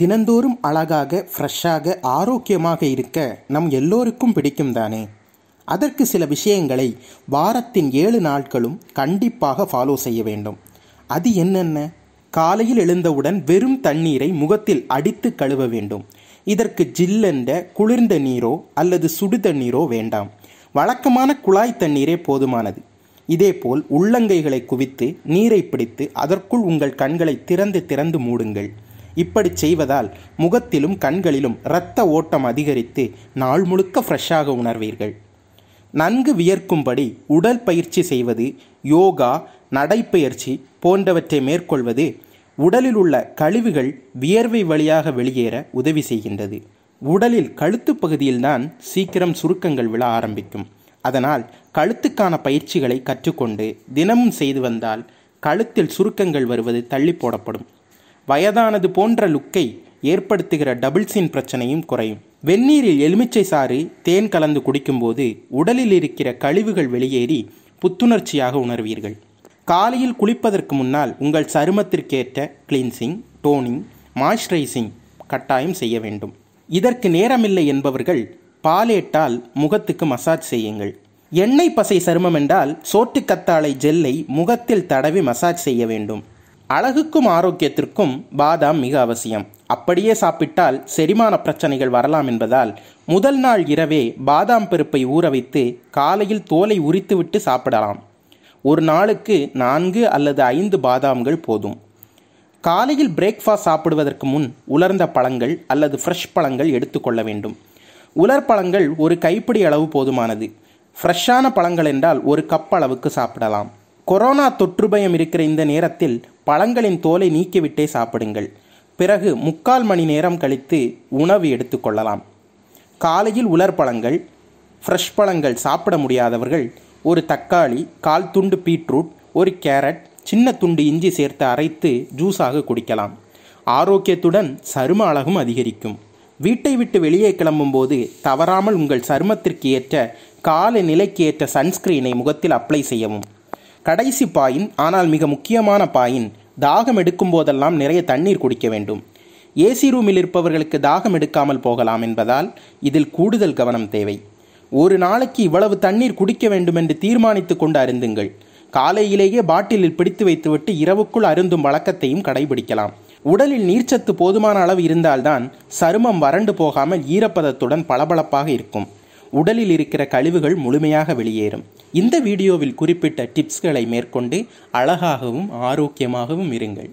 தினந்தோறும் அழகாக ஃப்ரெஷ்ஷாக ஆரோக்கியமாக இருக்க நம் எல்லோருக்கும் பிடிக்கும் தானே அதற்கு சில விஷயங்களை வாரத்தின் ஏழு நாட்களும் கண்டிப்பாக ஃபாலோ செய்ய வேண்டும் அது என்னென்ன காலையில் எழுந்தவுடன் வெறும் தண்ணீரை முகத்தில் அடித்து கழுவ வேண்டும் இதற்கு ஜில்லென்ற குளிர்ந்த நீரோ அல்லது சுடு தண்ணீரோ வேண்டாம் வழக்கமான குழாய் தண்ணீரே போதுமானது இதேபோல் உள்ளங்கைகளை குவித்து நீரை பிடித்து அதற்குள் உங்கள் கண்களை திறந்து திறந்து மூடுங்கள் இப்படி செய்வதால் முகத்திலும் கண்களிலும் இரத்த ஓட்டம் அதிகரித்து நாள் முழுக்க ஃப்ரெஷ்ஷாக உணர்வீர்கள் நன்கு வியர்க்கும்படி உடல் பயிற்சி செய்வது யோகா நடைப்பயிற்சி போன்றவற்றை மேற்கொள்வது உடலில் உள்ள கழிவுகள் வியர்வை வழியாக வெளியேற உதவி செய்கின்றது உடலில் கழுத்து பகுதியில்தான் சீக்கிரம் சுருக்கங்கள் விழ ஆரம்பிக்கும் அதனால் கழுத்துக்கான பயிற்சிகளை கற்றுக்கொண்டு தினமும் செய்து வந்தால் கழுத்தில் சுருக்கங்கள் வருவது தள்ளி போடப்படும் வயதானது போன்ற லுக்கை ஏற்படுத்துகிற டபுள்ஸின் பிரச்சனையும் குறையும் வெந்நீரில் எலுமிச்சை சாறு தேன் கலந்து குடிக்கும்போது உடலில் இருக்கிற கழிவுகள் வெளியேறி புத்துணர்ச்சியாக உணர்வீர்கள் காலையில் குளிப்பதற்கு முன்னால் உங்கள் சருமத்திற்கேற்ற கிளீன்சிங் டோனிங் மாய்ஸ்சரைசிங் கட்டாயம் செய்ய வேண்டும் இதற்கு நேரமில்லை என்பவர்கள் பாலேட்டால் முகத்துக்கு மசாஜ் செய்யுங்கள் எண்ணெய் பசை சருமம் என்றால் சோட்டுக்கத்தாழை ஜெல்லை முகத்தில் தடவி மசாஜ் செய்ய வேண்டும் அழகுக்கும் ஆரோக்கியத்திற்கும் பாதாம் மிக அவசியம் அப்படியே சாப்பிட்டால் செரிமான பிரச்சனைகள் வரலாம் என்பதால் முதல் நாள் இரவே பாதாம் பருப்பை ஊற வைத்து காலையில் தோலை உரித்துவிட்டு சாப்பிடலாம் ஒரு நாளுக்கு நான்கு அல்லது ஐந்து பாதாம்கள் போதும் காலையில் பிரேக்ஃபாஸ்ட் சாப்பிடுவதற்கு முன் உலர்ந்த பழங்கள் அல்லது ஃப்ரெஷ் பழங்கள் எடுத்துக்கொள்ள வேண்டும் உலர் பழங்கள் ஒரு கைப்பிடி அளவு போதுமானது ஃப்ரெஷ்ஷான பழங்கள் என்றால் ஒரு கப் அளவுக்கு சாப்பிடலாம் கொரோனா தொற்று பயம் இருக்கிற இந்த நேரத்தில் பழங்களின் தோலை நீக்கிவிட்டே சாப்பிடுங்கள் பிறகு முக்கால் மணி நேரம் கழித்து உணவு எடுத்துக்கொள்ளலாம் காலையில் உலர் பழங்கள் ஃப்ரெஷ் பழங்கள் சாப்பிட முடியாதவர்கள் ஒரு தக்காளி கால் துண்டு பீட்ரூட் ஒரு கேரட் சின்ன துண்டு இஞ்சி சேர்த்து அரைத்து ஜூஸாக குடிக்கலாம் ஆரோக்கியத்துடன் சரும அழகும் அதிகரிக்கும் வீட்டை விட்டு வெளியே கிளம்பும்போது தவறாமல் உங்கள் சருமத்திற்கு ஏற்ற கால நிலைக்கு ஏற்ற சன்ஸ்கிரீனை முகத்தில் அப்ளை செய்யவும் கடைசி பாயின் ஆனால் மிக முக்கியமான பாயின் தாகம் எடுக்கும் போதெல்லாம் நிறைய தண்ணீர் குடிக்க வேண்டும் ஏசி ரூமில் இருப்பவர்களுக்கு தாகம் எடுக்காமல் போகலாம் என்பதால் இதில் கூடுதல் கவனம் தேவை ஒரு நாளைக்கு இவ்வளவு தண்ணீர் குடிக்க வேண்டும் என்று தீர்மானித்துக் கொண்டு அருந்துங்கள் காலையிலேயே பாட்டிலில் பிடித்து வைத்துவிட்டு இரவுக்குள் அருந்தும் வழக்கத்தையும் கடைபிடிக்கலாம் உடலில் நீர்ச்சத்து போதுமான அளவு இருந்தால்தான் சருமம் வறண்டு போகாமல் ஈரப்பதத்துடன் பளபளப்பாக இருக்கும் உடலில் இருக்கிற கழிவுகள் முழுமையாக வெளியேறும் இந்த வீடியோவில் குறிப்பிட்ட டிப்ஸ்களை மேற்கொண்டு அழகாகவும் ஆரோக்கியமாகவும் இருங்கள்